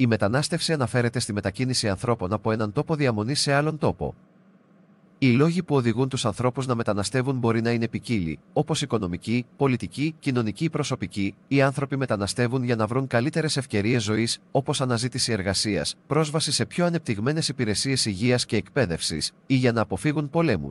Η μετανάστευση αναφέρεται στη μετακίνηση ανθρώπων από έναν τόπο διαμονή σε άλλον τόπο. Οι λόγοι που οδηγούν τους ανθρώπους να μεταναστεύουν μπορεί να είναι ποικίλοι, όπως πολιτική, κοινωνική ή προσωπική, Οι άνθρωποι μεταναστεύουν για να βρουν καλύτερες ευκαιρίες ζωής, όπως αναζήτηση εργασίας, πρόσβαση σε πιο ανεπτυγμένες υπηρεσίες υγείας και εκπαίδευσης, ή για να αποφύγουν πολέμους.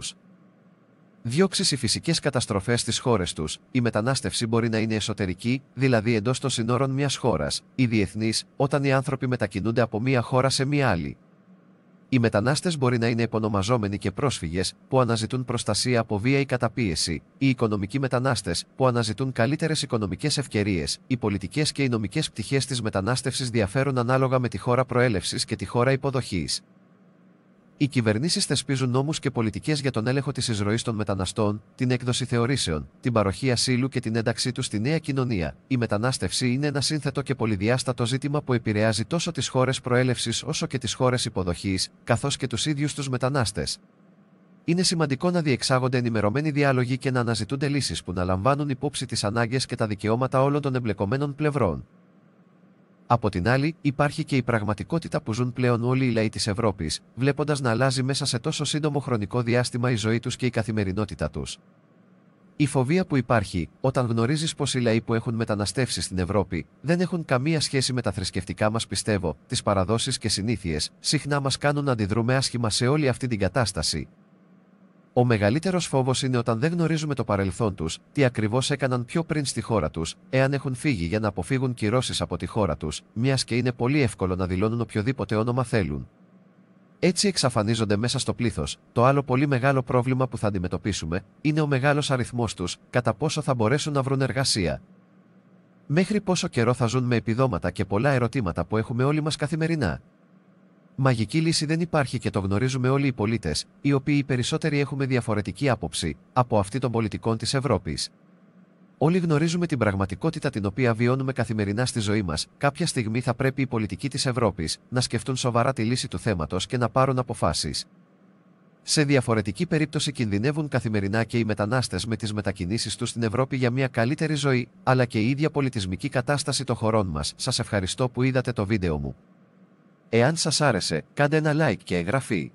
Διώξεις οι φυσικές καταστροφές στις χώρες τους, η μετανάστευση μπορεί να είναι εσωτερική, δηλαδή εντός των συνόρων μιας χώρας, ή διεθνής, όταν οι άνθρωποι μετακινούνται από μια χώρα σε μια άλλη. Οι μετανάστες μπορεί να είναι επωνομαζόμενοι και πρόσφυγες, που αναζητούν προστασία από βία ή καταπίεση, οι οικονομικοί μετανάστες, που αναζητούν καλύτερες οικονομικές ευκαιρίες, οι πολιτικές και οι νομικές πτυχές της μετανάστευσης διαφέρουν ανάλογα με τη χώρα προέλευσης και τη χώρα υποδοχής. Οι κυβερνήσεις θεσπίζουν νόμους και πολιτικές για τον έλεγχο της εισρωής των μεταναστών, την έκδοση θεωρήσεων, την παροχή ασύλου και την ένταξή τους στη νέα κοινωνία. Η μετανάστευση είναι ένα σύνθετο και πολυδιάστατο ζήτημα που επηρεάζει τόσο τις χώρες προέλευσης όσο και τις χώρες υποδοχής, καθώς και τους ίδιους τους μετανάστες. Είναι σημαντικό να διεξάγονται ενημερωμένοι διάλογοι και να αναζητούνται λύσεις που να λαμβάνουν υπόψη τις ανάγκες και τα δικαιώματα όλων των εμπλεκομένων πλευρών. Από την άλλη, υπάρχει και η πραγματικότητα που ζουν πλέον όλοι οι λαοί της Ευρώπης, βλέποντας να αλλάζει μέσα σε τόσο σύντομο χρονικό διάστημα η ζωή τους και η καθημερινότητά τους. Η φοβία που υπάρχει, όταν γνωρίζεις πως οι λαοί που έχουν μεταναστεύσει στην Ευρώπη δεν έχουν καμία σχέση με τα θρησκευτικά μας πιστεύω, τις παραδόσεις και συνήθειες, συχνά μας κάνουν να αντιδρούμε άσχημα σε όλη αυτή την κατάσταση. Ο μεγαλύτερος φόβος είναι όταν δεν γνωρίζουμε το παρελθόν τους, τι ακριβώς έκαναν πιο πριν στη χώρα τους, εάν έχουν φύγει για να αποφύγουν κυρώσεις από τη χώρα τους, μιας και είναι πολύ εύκολο να δηλώνουν οποιοδήποτε όνομα θέλουν. Έτσι εξαφανίζονται μέσα στο πλήθος. Το άλλο πολύ μεγάλο πρόβλημα που θα αντιμετωπίσουμε είναι ο μεγάλος αριθμός τους, κατά πόσο θα μπορέσουν να βρουν εργασία. Μέχρι πόσο καιρό θα ζουν με επιδόματα και πολλά ερωτήματα που έχουμε όλοι μας καθημερινά. Μαγική λύση δεν υπάρχει και το γνωρίζουμε όλοι οι πολίτες, οι οποίοι οι περισσότεροι έχουμε διαφορετική άποψη από αυτή των πολιτικών της Ευρώπης. Όλοι γνωρίζουμε την πραγματικότητα την οποία βιώνουμε καθημερινά στη ζωή μας. Κάποια στιγμή θα πρέπει οι πολιτικοί της Ευρώπης να σκεφτούν σοβαρά τη λύση του θέματος και να πάρουν αποφάσεις. Σε διαφορετική περίπτωση κινδυνεύουν καθημερινά και οι μετανάστες με τις μετακινήσεις τους στην Ευρώπη για μια καλύτερη ζωή, αλλά και η ίδια πολιτισμική κατάσταση των χωρών μας. Σας ευχαριστώ που είδατε το βίντεο μου. Εάν σας άρεσε, κάντε ένα like και εγγραφή.